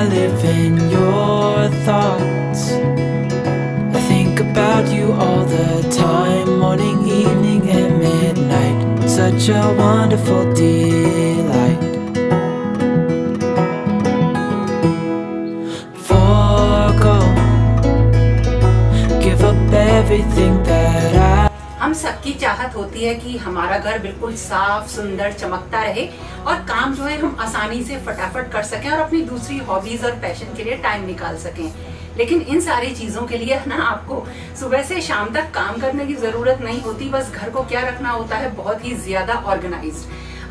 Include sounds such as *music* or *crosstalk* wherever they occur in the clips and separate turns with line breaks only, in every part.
I live in your thoughts. I think about you all the time, morning, evening, and midnight. Such a wonderful deal. हम सबकी चाहत होती है कि हमारा घर बिल्कुल साफ सुंदर चमकता रहे और काम जो है हम आसानी से फटाफट कर सकें और अपनी दूसरी हॉबीज और पैशन के लिए टाइम निकाल सकें लेकिन इन सारी चीजों के लिए ना आपको सुबह से शाम तक काम करने की जरूरत नहीं होती बस घर को क्या रखना होता है बहुत ही ज्यादा ऑर्गेनाइज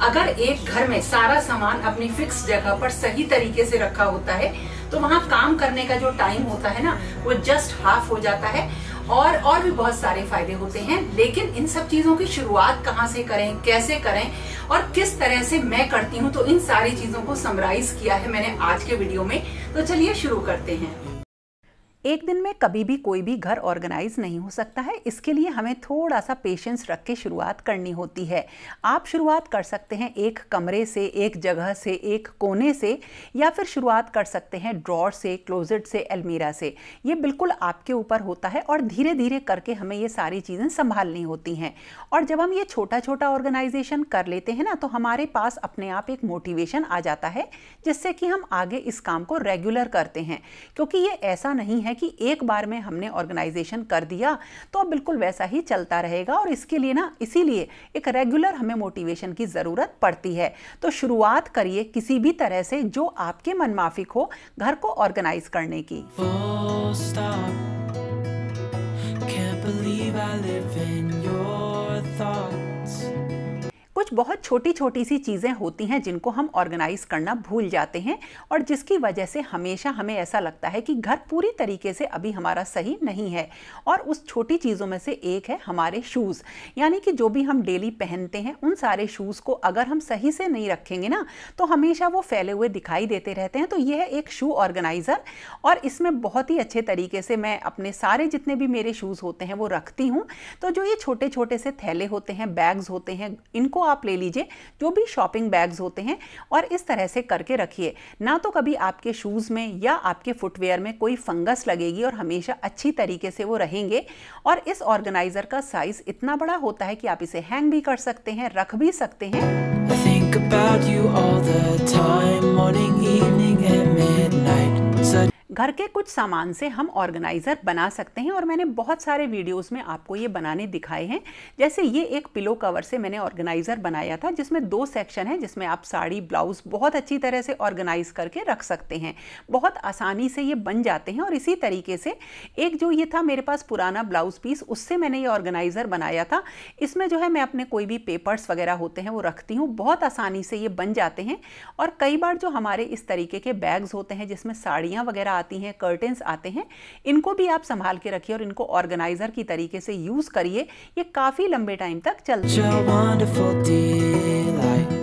अगर एक घर में सारा सामान अपनी फिक्स जगह पर सही तरीके से रखा होता है तो वहाँ काम करने का जो टाइम होता है ना वो जस्ट हाफ हो जाता है और और भी बहुत सारे फायदे होते हैं लेकिन इन सब चीजों की शुरुआत कहाँ से करें कैसे करें और किस तरह से मैं करती हूँ तो इन सारी चीजों को समराइज किया है मैंने आज के वीडियो में तो चलिए शुरू करते हैं एक दिन में कभी भी कोई भी घर ऑर्गेनाइज नहीं हो सकता है इसके लिए हमें थोड़ा सा पेशेंस रख के शुरुआत करनी होती है आप शुरुआत कर सकते हैं एक कमरे से एक जगह से एक कोने से या फिर शुरुआत कर सकते हैं ड्रॉर से क्लोजेट से अलमीरा से ये बिल्कुल आपके ऊपर होता है और धीरे धीरे करके हमें ये सारी चीज़ें संभालनी होती हैं और जब हम ये छोटा छोटा ऑर्गेनाइजेशन कर लेते हैं ना तो हमारे पास अपने आप एक मोटिवेशन आ जाता है जिससे कि हम आगे इस काम को रेगुलर करते हैं क्योंकि ये ऐसा नहीं है कि एक बार में हमने ऑर्गेनाइजेशन कर दिया तो अब बिल्कुल वैसा ही चलता रहेगा और इसके लिए ना इसीलिए एक रेगुलर हमें मोटिवेशन की ज़रूरत पड़ती है तो शुरुआत करिए किसी भी तरह से जो आपके मन माफिक हो घर को ऑर्गेनाइज करने की oh, Can't believe I live in your thoughts कुछ बहुत छोटी छोटी सी चीज़ें होती हैं जिनको हम ऑर्गेनाइज करना भूल जाते हैं और जिसकी वजह से हमेशा हमें ऐसा लगता है कि घर पूरी तरीके से अभी हमारा सही नहीं है और उस छोटी चीज़ों में से एक है हमारे शूज़ यानी कि जो भी हम डेली पहनते हैं उन सारे शूज़ को अगर हम सही से नहीं रखेंगे ना तो हमेशा वो फैले हुए दिखाई देते रहते हैं तो यह है एक शू ऑर्गेनाइज़र और इसमें बहुत ही अच्छे तरीके से मैं अपने सारे जितने भी मेरे शूज़ होते हैं वो रखती हूँ तो जो ये छोटे छोटे से थैले होते हैं बैग्स होते हैं इनको आप ले लीजिए जो भी शॉपिंग बैग्स होते हैं और इस तरह से करके रखिए ना तो कभी आपके शूज़ में या आपके फुटवेयर में कोई फंगस लगेगी और हमेशा अच्छी तरीके से वो रहेंगे और इस ऑर्गेनाइज़र का साइज़ इतना बड़ा होता है कि आप इसे हैंग भी कर सकते हैं रख भी सकते हैं घर के कुछ सामान से हम ऑर्गेनाइज़र बना सकते हैं और मैंने बहुत सारे वीडियोस में आपको ये बनाने दिखाए हैं जैसे ये एक पिलो कवर से मैंने ऑर्गेनाइज़र बनाया था जिसमें दो सेक्शन है जिसमें आप साड़ी ब्लाउज़ बहुत अच्छी तरह से ऑर्गेनाइज़ करके रख सकते हैं बहुत आसानी से ये बन जाते हैं और इसी तरीके से एक जो ये था मेरे पास पुराना ब्लाउज़ पीस उससे मैंने ये ऑर्गेनाइज़र बनाया था इसमें जो है मैं अपने कोई भी पेपर्स वगैरह होते हैं वो रखती हूँ बहुत आसानी से ये बन जाते हैं और कई बार जो हमारे इस तरीके के बैग्स होते हैं जिसमें साड़ियाँ वगैरह आती हैं कर्टेंस आते हैं इनको भी आप संभाल के रखिए और इनको ऑर्गेनाइजर की तरीके से यूज़ करिए ये काफ़ी लंबे टाइम तक चलते हैं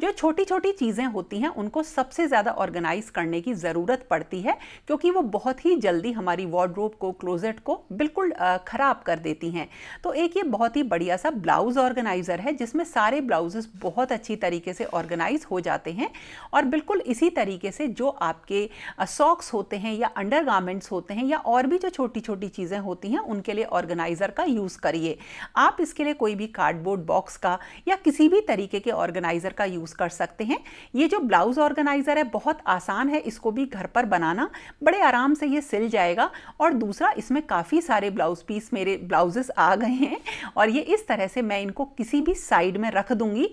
जो छोटी छोटी चीज़ें होती हैं उनको सबसे ज़्यादा ऑर्गेनाइज करने की ज़रूरत पड़ती है क्योंकि वो बहुत ही जल्दी हमारी वार्ड्रोब को क्लोजेट को बिल्कुल ख़राब कर देती हैं तो एक ये बहुत ही बढ़िया सा ब्लाउज़ ऑर्गेनाइज़र है जिसमें सारे ब्लाउजेस बहुत अच्छी तरीके से ऑर्गेनाइज हो जाते हैं और बिल्कुल इसी तरीके से जो आपके सॉक्स होते हैं या अंडर होते हैं या और भी जो छोटी छोटी चीज़ें होती हैं उनके लिए ऑर्गेनाइज़र का यूज़ करिए आप इसके लिए कोई भी कार्डबोर्ड बॉक्स का या किसी भी तरीके के ऑर्गेनाइज़र का यूज़ यूज़ कर सकते हैं ये जो ब्लाउज़ ऑर्गेनाइज़र है बहुत आसान है इसको भी घर पर बनाना बड़े आराम से ये सिल जाएगा और दूसरा इसमें काफ़ी सारे ब्लाउज़ पीस मेरे ब्लाउजेस आ गए हैं और ये इस तरह से मैं इनको किसी भी साइड में रख दूंगी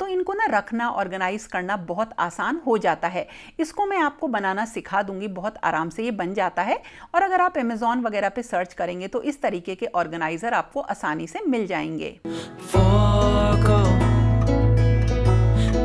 तो इनको ना रखना ऑर्गेनाइज़ करना बहुत आसान हो जाता है इसको मैं आपको बनाना सिखा दूंगी बहुत आराम से ये बन जाता है और अगर आप एमेजोन वगैरह पे सर्च करेंगे तो इस तरीके के ऑर्गेनाइज़र आपको आसानी से मिल जाएंगे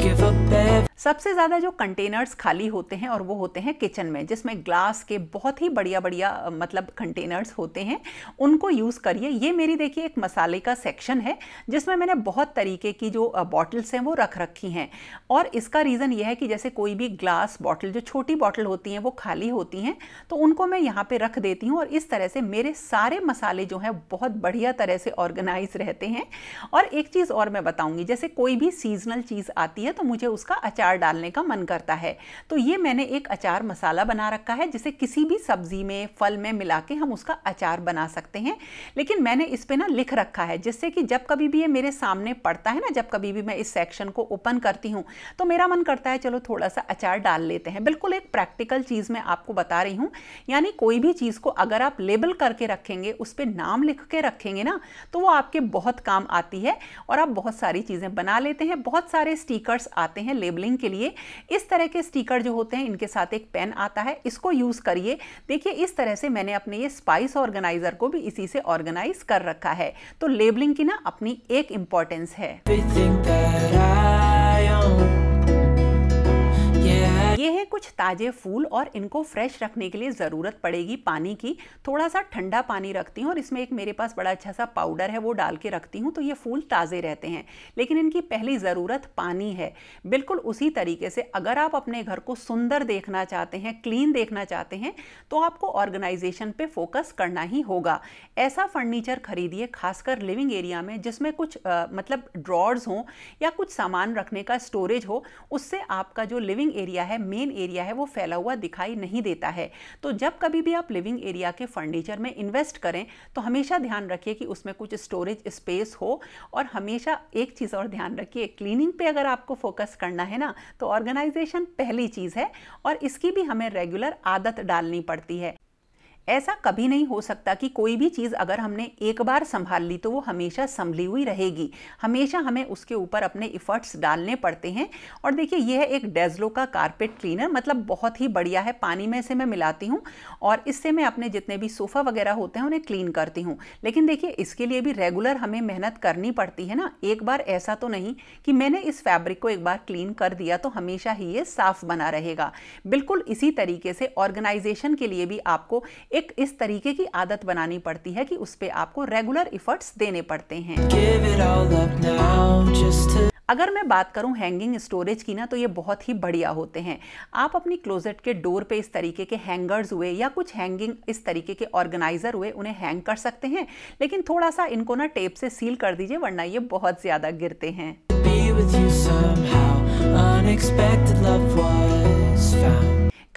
give up everything. सबसे ज़्यादा जो कंटेनर्स खाली होते हैं और वो होते हैं किचन में जिसमें ग्लास के बहुत ही बढ़िया बढ़िया मतलब कंटेनर्स होते हैं उनको यूज़ करिए ये मेरी देखिए एक मसाले का सेक्शन है जिसमें मैंने बहुत तरीके की जो बॉटल्स हैं वो रख रखी हैं और इसका रीज़न यह है कि जैसे कोई भी ग्लास बॉटल जो छोटी बॉटल होती हैं वो खाली होती हैं तो उनको मैं यहाँ पर रख देती हूँ और इस तरह से मेरे सारे मसाले जो हैं बहुत बढ़िया तरह से ऑर्गेनाइज रहते हैं और एक चीज़ और मैं बताऊँगी जैसे कोई भी सीजनल चीज़ आती है तो मुझे उसका अचार अचार डालने का मन करता है तो ये मैंने एक अचार मसाला बना रखा है जिसे किसी भी सब्ज़ी में फल में मिला के हम उसका अचार बना सकते हैं लेकिन मैंने इस पर ना लिख रखा है जिससे कि जब कभी भी ये मेरे सामने पड़ता है ना जब कभी भी मैं इस सेक्शन को ओपन करती हूँ तो मेरा मन करता है चलो थोड़ा सा अचार डाल लेते हैं बिल्कुल एक प्रैक्टिकल चीज़ मैं आपको बता रही हूँ यानी कोई भी चीज़ को अगर आप लेबल करके रखेंगे उस पर नाम लिख के रखेंगे ना तो वो आपके बहुत काम आती है और आप बहुत सारी चीज़ें बना लेते हैं बहुत सारे स्टिकर्स आते हैं लेबलिंग के लिए इस तरह के स्टिकर जो होते हैं इनके साथ एक पेन आता है इसको यूज़ करिए देखिए इस तरह से मैंने अपने ये स्पाइस ऑर्गेनाइज़र को भी इसी से ऑर्गेनाइज कर रखा है तो लेबलिंग की ना अपनी एक इम्पॉर्टेंस है ये है कुछ ताज़े फूल और इनको फ्रेश रखने के लिए ज़रूरत पड़ेगी पानी की थोड़ा सा ठंडा पानी रखती हूँ और इसमें एक मेरे पास बड़ा अच्छा सा पाउडर है वो डाल के रखती हूँ तो ये फूल ताज़े रहते हैं लेकिन इनकी पहली ज़रूरत पानी है बिल्कुल उसी तरीके से अगर आप अपने घर को सुंदर देखना चाहते हैं क्लीन देखना चाहते हैं तो आपको ऑर्गेनाइजेशन पे फोकस करना ही होगा ऐसा फर्नीचर खरीदिए खासकर लिविंग एरिया में जिसमें कुछ आ, मतलब ड्रॉर्स हों या कुछ सामान रखने का स्टोरेज हो उससे आपका जो लिविंग एरिया है मेन एरिया है वो फैला हुआ दिखाई नहीं देता है तो जब कभी भी आप लिविंग एरिया के फर्नीचर में इन्वेस्ट करें तो हमेशा ध्यान रखिए कि उसमें कुछ स्टोरेज स्पेस हो और हमेशा एक चीज़ और ध्यान रखिए क्लीनिंग पे अगर आपको फोकस करना है ना तो ऑर्गेनाइजेशन पहली चीज़ है और इसकी भी हमें रेगुलर आदत डालनी पड़ती है ऐसा कभी नहीं हो सकता कि कोई भी चीज़ अगर हमने एक बार संभाल ली तो वो हमेशा संभली हुई रहेगी हमेशा हमें उसके ऊपर अपने इफ़र्ट्स डालने पड़ते हैं और देखिए यह है एक डेजलो का कारपेट क्लीनर मतलब बहुत ही बढ़िया है पानी में इसे मैं मिलाती हूँ और इससे मैं अपने जितने भी सोफ़ा वगैरह होते हैं उन्हें क्लीन करती हूँ लेकिन देखिए इसके लिए भी रेगुलर हमें मेहनत करनी पड़ती है ना एक बार ऐसा तो नहीं कि मैंने इस फैब्रिक को एक बार क्लीन कर दिया तो हमेशा ही ये साफ़ बना रहेगा बिल्कुल इसी तरीके से ऑर्गेनाइजेशन के लिए भी आपको एक इस तरीके की आदत बनानी पड़ती है कि उस पर आपको रेगुलर इफर्ट्स देने पड़ते हैं अगर मैं बात करूं हैंगिंग स्टोरेज की ना तो ये बहुत ही बढ़िया होते हैं आप अपनी क्लोजेट के डोर पे इस तरीके के हैंगर्स हुए या कुछ हैंगिंग इस तरीके के ऑर्गेनाइज़र हुए उन्हें हैंग कर सकते हैं लेकिन थोड़ा सा इनको ना टेप से सील कर दीजिए वरना ये बहुत ज़्यादा गिरते हैं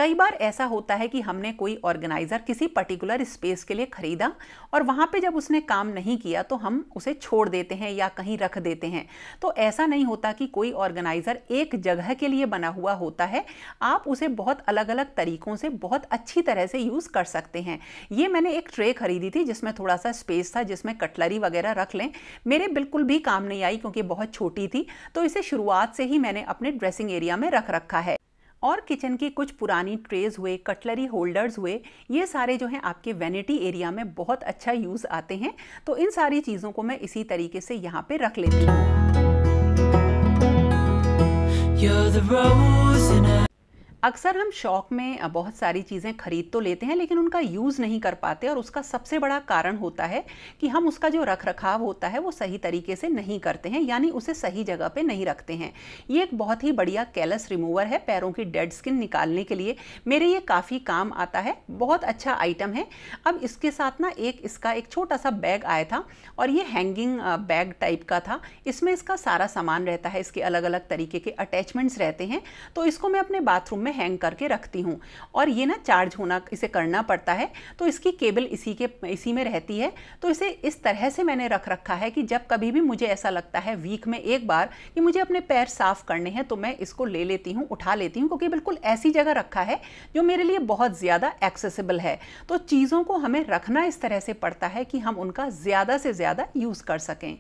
कई बार ऐसा होता है कि हमने कोई ऑर्गेनाइज़र किसी पर्टिकुलर स्पेस के लिए ख़रीदा और वहाँ पे जब उसने काम नहीं किया तो हम उसे छोड़ देते हैं या कहीं रख देते हैं तो ऐसा नहीं होता कि कोई ऑर्गेनाइज़र एक जगह के लिए बना हुआ होता है आप उसे बहुत अलग अलग तरीक़ों से बहुत अच्छी तरह से यूज़ कर सकते हैं ये मैंने एक ट्रे ख़रीदी थी जिसमें थोड़ा सा स्पेस था जिसमें कटलरी वगैरह रख लें मेरे बिल्कुल भी काम नहीं आई क्योंकि बहुत छोटी थी तो इसे शुरुआत से ही मैंने अपने ड्रेसिंग एरिया में रख रखा है और किचन की कुछ पुरानी ट्रेज हुए कटलरी होल्डर्स हुए ये सारे जो हैं आपके वैनिटी एरिया में बहुत अच्छा यूज़ आते हैं तो इन सारी चीज़ों को मैं इसी तरीके से यहाँ पे रख लेती हूँ अक्सर हम शौक में बहुत सारी चीज़ें खरीद तो लेते हैं लेकिन उनका यूज़ नहीं कर पाते और उसका सबसे बड़ा कारण होता है कि हम उसका जो रख रखाव होता है वो सही तरीके से नहीं करते हैं यानी उसे सही जगह पे नहीं रखते हैं ये एक बहुत ही बढ़िया कैलस रिमूवर है पैरों की डेड स्किन निकालने के लिए मेरे ये काफ़ी काम आता है बहुत अच्छा आइटम है अब इसके साथ ना एक इसका एक छोटा सा बैग आया था और ये हैंगिंग बैग टाइप का था इसमें इसका सारा सामान रहता है इसके अलग अलग तरीके के अटैचमेंट्स रहते हैं तो इसको मैं अपने बाथरूम में में हैंग करके रखती हूँ और ये ना चार्ज होना इसे करना पड़ता है तो इसकी केबल इसी के इसी में रहती है तो इसे इस तरह से मैंने रख रखा है कि जब कभी भी मुझे ऐसा लगता है वीक में एक बार कि मुझे अपने पैर साफ़ करने हैं तो मैं इसको ले लेती हूँ उठा लेती हूँ क्योंकि बिल्कुल ऐसी जगह रखा है जो मेरे लिए बहुत ज़्यादा एक्सेसिबल है तो चीज़ों को हमें रखना इस तरह से पड़ता है कि हम उनका ज़्यादा से ज़्यादा यूज़ कर सकें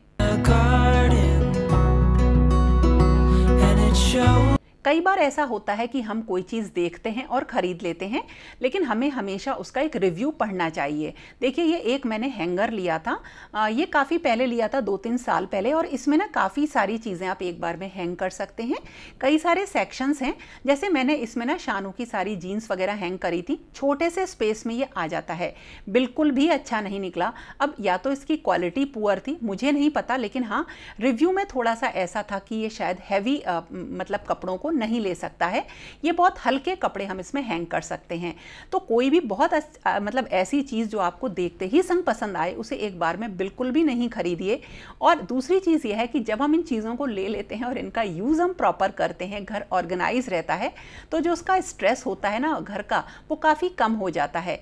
कई बार ऐसा होता है कि हम कोई चीज़ देखते हैं और ख़रीद लेते हैं लेकिन हमें हमेशा उसका एक रिव्यू पढ़ना चाहिए देखिए ये एक मैंने हैंगर लिया था आ, ये काफ़ी पहले लिया था दो तीन साल पहले और इसमें ना काफ़ी सारी चीज़ें आप एक बार में हैंग कर सकते हैं कई सारे सेक्शंस हैं जैसे मैंने इसमें ना शानू की सारी जीन्स वगैरह हैंग करी थी छोटे से स्पेस में ये आ जाता है बिल्कुल भी अच्छा नहीं निकला अब या तो इसकी क्वालिटी पुअर थी मुझे नहीं पता लेकिन हाँ रिव्यू में थोड़ा सा ऐसा था कि ये शायद हैवी मतलब कपड़ों को नहीं ले सकता है ये बहुत हल्के कपड़े हम इसमें हैंग कर सकते हैं तो कोई भी बहुत आ, मतलब ऐसी चीज़ जो आपको देखते ही संग पसंद आए उसे एक बार में बिल्कुल भी नहीं खरीदिए और दूसरी चीज़ यह है कि जब हम इन चीज़ों को ले लेते हैं और इनका यूज़ हम प्रॉपर करते हैं घर ऑर्गेनाइज रहता है तो जो उसका स्ट्रेस होता है ना घर का वो काफ़ी कम हो जाता है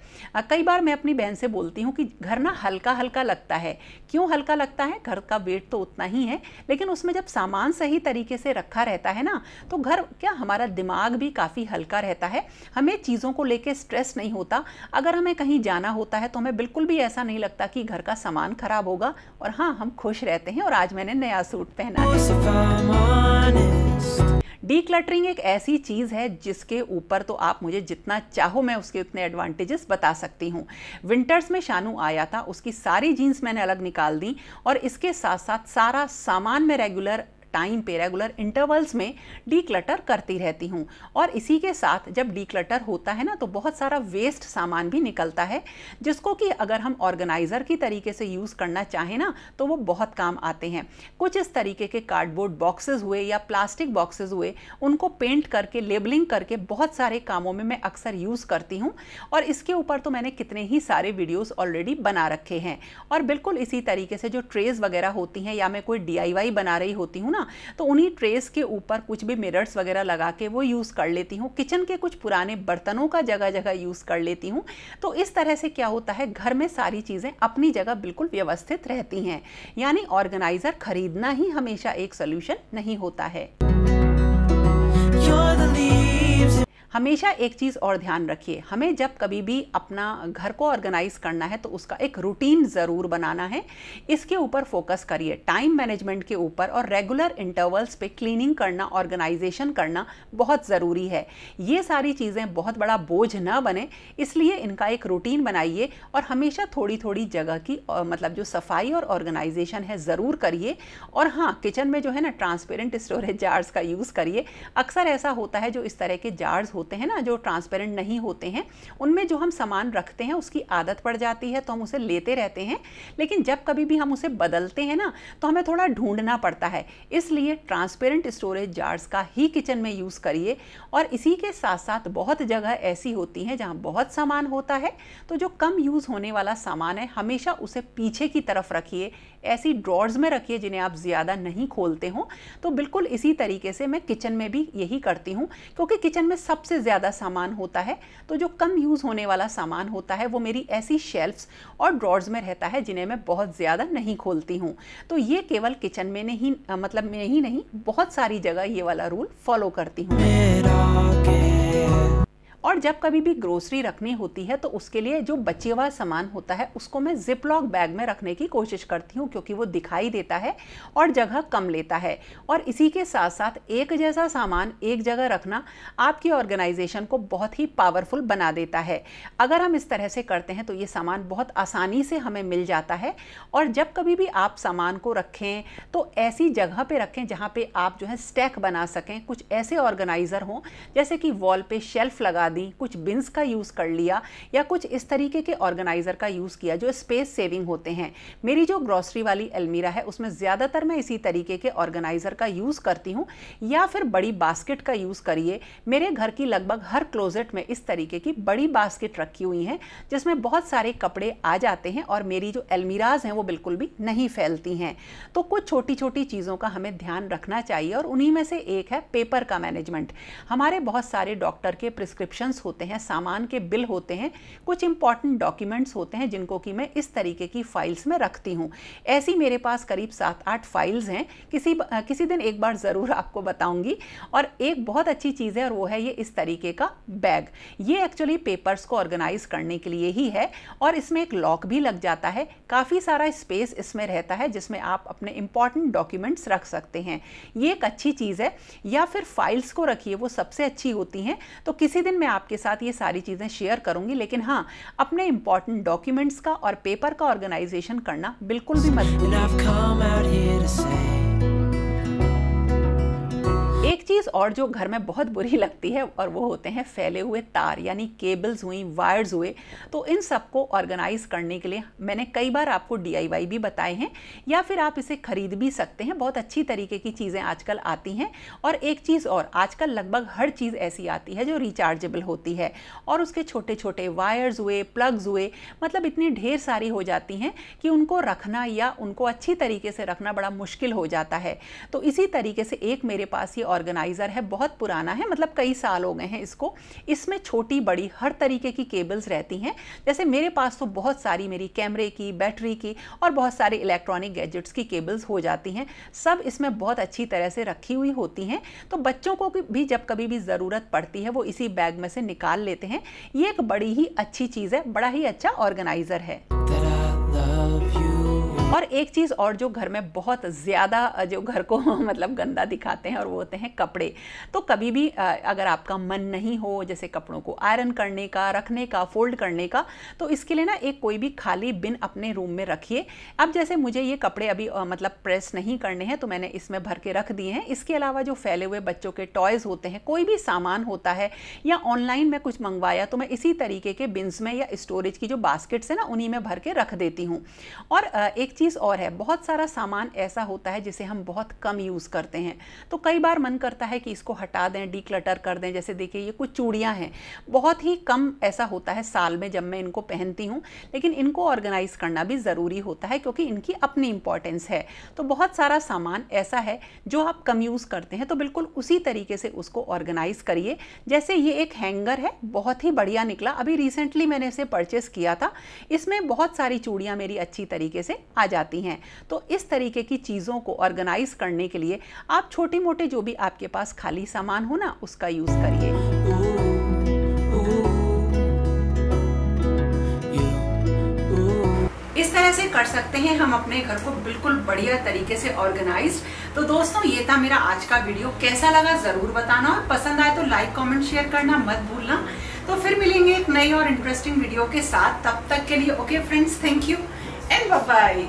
कई बार मैं अपनी बहन से बोलती हूँ कि घर ना हल्का हल्का लगता है क्यों हल्का लगता है घर का वेट तो उतना ही है लेकिन उसमें जब सामान सही तरीके से रखा रहता है ना तो घर हर क्या हमारा दिमाग भी काफ़ी हल्का रहता है हमें चीज़ों को लेके स्ट्रेस नहीं होता अगर हमें कहीं जाना होता है तो हमें बिल्कुल भी ऐसा नहीं लगता कि घर का सामान ख़राब होगा और हाँ हम खुश रहते हैं और आज मैंने नया सूट पहना है डी क्लटरिंग एक ऐसी चीज़ है जिसके ऊपर तो आप मुझे जितना चाहो मैं उसके उतने एडवांटेजेस बता सकती हूँ विंटर्स में शानू आया था उसकी सारी जीन्स मैंने अलग निकाल दी और इसके साथ साथ सारा सामान मैं रेगुलर टाइम पे रेगुलर इंटरवल्स में डीक्लटर करती रहती हूँ और इसी के साथ जब डीक्लटर होता है ना तो बहुत सारा वेस्ट सामान भी निकलता है जिसको कि अगर हम ऑर्गेनाइज़र की तरीके से यूज़ करना चाहें ना तो वो बहुत काम आते हैं कुछ इस तरीके के कार्डबोर्ड बॉक्सेस हुए या प्लास्टिक बॉक्सेस हुए उनको पेंट करके लेबलिंग करके बहुत सारे कामों में मैं अक्सर यूज़ करती हूँ और इसके ऊपर तो मैंने कितने ही सारे वीडियोस ऑलरेडी बना रखे हैं और बिल्कुल इसी तरीके से जो ट्रेज वगैरह होती हैं या मैं कोई डी बना रही होती हूँ ना ना तो उन्हीं ट्रेस के ऊपर कुछ भी मिरर्स वगैरह लगा के वो यूज़ कर लेती हूँ किचन के कुछ पुराने बर्तनों का जगह जगह यूज़ कर लेती हूँ तो इस तरह से क्या होता है घर में सारी चीज़ें अपनी जगह बिल्कुल व्यवस्थित रहती हैं यानी ऑर्गेनाइज़र खरीदना ही हमेशा एक सोल्यूशन नहीं होता है हमेशा एक चीज़ और ध्यान रखिए हमें जब कभी भी अपना घर को ऑर्गेनाइज करना है तो उसका एक रूटीन ज़रूर बनाना है इसके ऊपर फोकस करिए टाइम मैनेजमेंट के ऊपर और रेगुलर इंटरवल्स पे क्लीनिंग करना ऑर्गेनाइजेशन करना बहुत ज़रूरी है ये सारी चीज़ें बहुत बड़ा बोझ ना बने इसलिए इनका एक रूटीन बनाइए और हमेशा थोड़ी थोड़ी जगह की मतलब जो सफाई और ऑर्गेनाइजेशन है ज़रूर करिए और हाँ किचन में जो है ना ट्रांसपेरेंट स्टोरेज जार्स का यूज़ करिए अक्सर ऐसा होता है जो इस तरह के जार्स होते हैं ना जो ट्रांसपेरेंट नहीं होते हैं उनमें जो हम सामान रखते हैं उसकी आदत पड़ जाती है तो हम उसे लेते रहते हैं लेकिन जब कभी भी हम उसे बदलते हैं ना तो हमें थोड़ा ढूंढना पड़ता है इसलिए ट्रांसपेरेंट स्टोरेज जार्स का ही किचन में यूज़ करिए और इसी के साथ साथ बहुत जगह ऐसी होती हैं जहाँ बहुत सामान होता है तो जो कम यूज़ होने वाला सामान है हमेशा उसे पीछे की तरफ रखिए ऐसी ड्रॉर्स में रखिए जिन्हें आप ज़्यादा नहीं खोलते हों तो बिल्कुल इसी तरीके से मैं किचन में भी यही करती हूँ क्योंकि किचन में सबसे ज़्यादा सामान होता है तो जो कम यूज़ होने वाला सामान होता है वो मेरी ऐसी शेल्फ्स और ड्रॉर्स में रहता है जिन्हें मैं बहुत ज़्यादा नहीं खोलती हूँ तो ये केवल किचन में नहीं मतलब में ही नहीं बहुत सारी जगह ये वाला रूल फॉलो करती हूँ और जब कभी भी ग्रोसरी रखनी होती है तो उसके लिए जो बचे हुआ सामान होता है उसको मैं जिपलॉक बैग में रखने की कोशिश करती हूँ क्योंकि वो दिखाई देता है और जगह कम लेता है और इसी के साथ साथ एक जैसा सामान एक जगह रखना आपकी ऑर्गेनाइजेशन को बहुत ही पावरफुल बना देता है अगर हम इस तरह से करते हैं तो ये सामान बहुत आसानी से हमें मिल जाता है और जब कभी भी आप सामान को रखें तो ऐसी जगह पर रखें जहाँ पर आप जो है स्टैक बना सकें कुछ ऐसे ऑर्गेनाइज़र हों जैसे कि वॉल पे शेल्फ़ लगा दी कुछ बिन्स का यूज़ कर लिया या कुछ इस तरीके के ऑर्गेनाइज़र का यूज़ किया जो स्पेस सेविंग होते हैं मेरी जो ग्रॉसरी वाली अलमीरा है उसमें ज़्यादातर मैं इसी तरीके के ऑर्गेनाइज़र का यूज़ करती हूँ या फिर बड़ी बास्केट का यूज़ करिए मेरे घर की लगभग हर क्लोजेट में इस तरीके की बड़ी बास्केट रखी हुई हैं जिसमें बहुत सारे कपड़े आ जाते हैं और मेरी जो अलमीराज हैं वो बिल्कुल भी नहीं फैलती हैं तो कुछ छोटी छोटी चीज़ों का हमें ध्यान रखना चाहिए और उन्हीं में से एक है पेपर का मैनेजमेंट हमारे बहुत सारे डॉक्टर के प्रिस्क्रिप्शन रिटर्न्स होते हैं सामान के बिल होते हैं कुछ इंपॉर्टेंट डॉक्यूमेंट्स होते हैं जिनको कि मैं इस तरीके की फ़ाइल्स में रखती हूँ ऐसी मेरे पास करीब सात आठ फाइल्स हैं किसी किसी दिन एक बार ज़रूर आपको बताऊँगी और एक बहुत अच्छी चीज़ है और वो है ये इस तरीके का बैग ये एक्चुअली पेपर्स को ऑर्गेनाइज करने के लिए ही है और इसमें एक लॉक भी लग जाता है काफ़ी सारा स्पेस इसमें रहता है जिसमें आप अपने इंपॉर्टेंट डॉक्यूमेंट्स रख सकते हैं ये एक अच्छी चीज़ है या फिर फाइल्स को रखिए वो सबसे अच्छी होती हैं तो किसी दिन मैं मैं आपके साथ ये सारी चीज़ें शेयर करूँगी लेकिन हाँ अपने इंपॉर्टेंट डॉक्यूमेंट्स का और पेपर का ऑर्गेनाइजेशन करना बिल्कुल भी मत चीज़ और जो घर में बहुत बुरी *laughs* लगती है और वो होते हैं फैले हुए तार यानी केबल्स हुई वायर्स हुए तो इन सबको ऑर्गेनाइज करने के लिए मैंने कई बार आपको डी भी बताए हैं या फिर आप इसे ख़रीद भी सकते हैं बहुत अच्छी तरीके की चीज़ें आजकल आती हैं और एक चीज़ और आजकल लगभग हर चीज़ ऐसी आती है जो रिचार्जेबल होती है और उसके छोटे छोटे वायर्स हुए प्लग्स हुए मतलब इतनी ढेर सारी हो जाती हैं कि उनको रखना या उनको अच्छी तरीके से रखना बड़ा मुश्किल हो जाता है तो इसी तरीके से एक मेरे पास ये ऑर्गेनाइज ऑर्गेनाइज़र है बहुत पुराना है मतलब कई साल हो गए हैं इसको इसमें छोटी बड़ी हर तरीके की केबल्स रहती हैं जैसे मेरे पास तो बहुत सारी मेरी कैमरे की बैटरी की और बहुत सारे इलेक्ट्रॉनिक गैजेट्स की केबल्स हो जाती हैं सब इसमें बहुत अच्छी तरह से रखी हुई होती हैं तो बच्चों को भी जब कभी भी ज़रूरत पड़ती है वो इसी बैग में से निकाल लेते हैं ये एक बड़ी ही अच्छी चीज़ है बड़ा ही अच्छा ऑर्गेनाइज़र है और एक चीज़ और जो घर में बहुत ज़्यादा जो घर को *laughs* मतलब गंदा दिखाते हैं और वो होते हैं कपड़े तो कभी भी अगर आपका मन नहीं हो जैसे कपड़ों को आयरन करने का रखने का फोल्ड करने का तो इसके लिए ना एक कोई भी खाली बिन अपने रूम में रखिए अब जैसे मुझे ये कपड़े अभी मतलब प्रेस नहीं करने हैं तो मैंने इसमें भर के रख दिए हैं इसके अलावा जो फैले हुए बच्चों के टॉयज़ होते हैं कोई भी सामान होता है या ऑनलाइन मैं कुछ मंगवाया तो मैं इसी तरीके के बिन्स में या स्टोरेज की जो बास्केट्स हैं ना उन्हीं में भर के रख देती हूँ और एक चीज़ और है बहुत सारा सामान ऐसा होता है जिसे हम बहुत कम यूज़ करते हैं तो कई बार मन करता है कि इसको हटा दें डिक्लटर कर दें जैसे देखिए ये कुछ चूड़ियाँ हैं बहुत ही कम ऐसा होता है साल में जब मैं इनको पहनती हूँ लेकिन इनको ऑर्गेनाइज़ करना भी ज़रूरी होता है क्योंकि इनकी अपनी इंपॉर्टेंस है तो बहुत सारा सामान ऐसा है जो आप कम यूज़ करते हैं तो बिल्कुल उसी तरीके से उसको ऑर्गेनाइज़ करिए जैसे ये एक हैंगर है बहुत ही बढ़िया निकला अभी रिसेंटली मैंने इसे परचेस किया था इसमें बहुत सारी चूड़ियाँ मेरी अच्छी तरीके से आ जाती हैं तो इस तरीके की चीज़ों को ऑर्गेनाइज करने के लिए आप छोटे मोटे जो भी आपके पास खाली सामान हो ना उसका यूज़ करिए इस तरह से कर सकते हैं हम अपने घर को बिल्कुल बढ़िया तरीके से ऑर्गेनाइज तो दोस्तों ये था मेरा आज का वीडियो कैसा लगा ज़रूर बताना और पसंद आए तो लाइक कमेंट शेयर करना मत भूलना तो फिर मिलेंगे एक नई और इंटरेस्टिंग वीडियो के साथ तब तक के लिए okay friends thank you and bye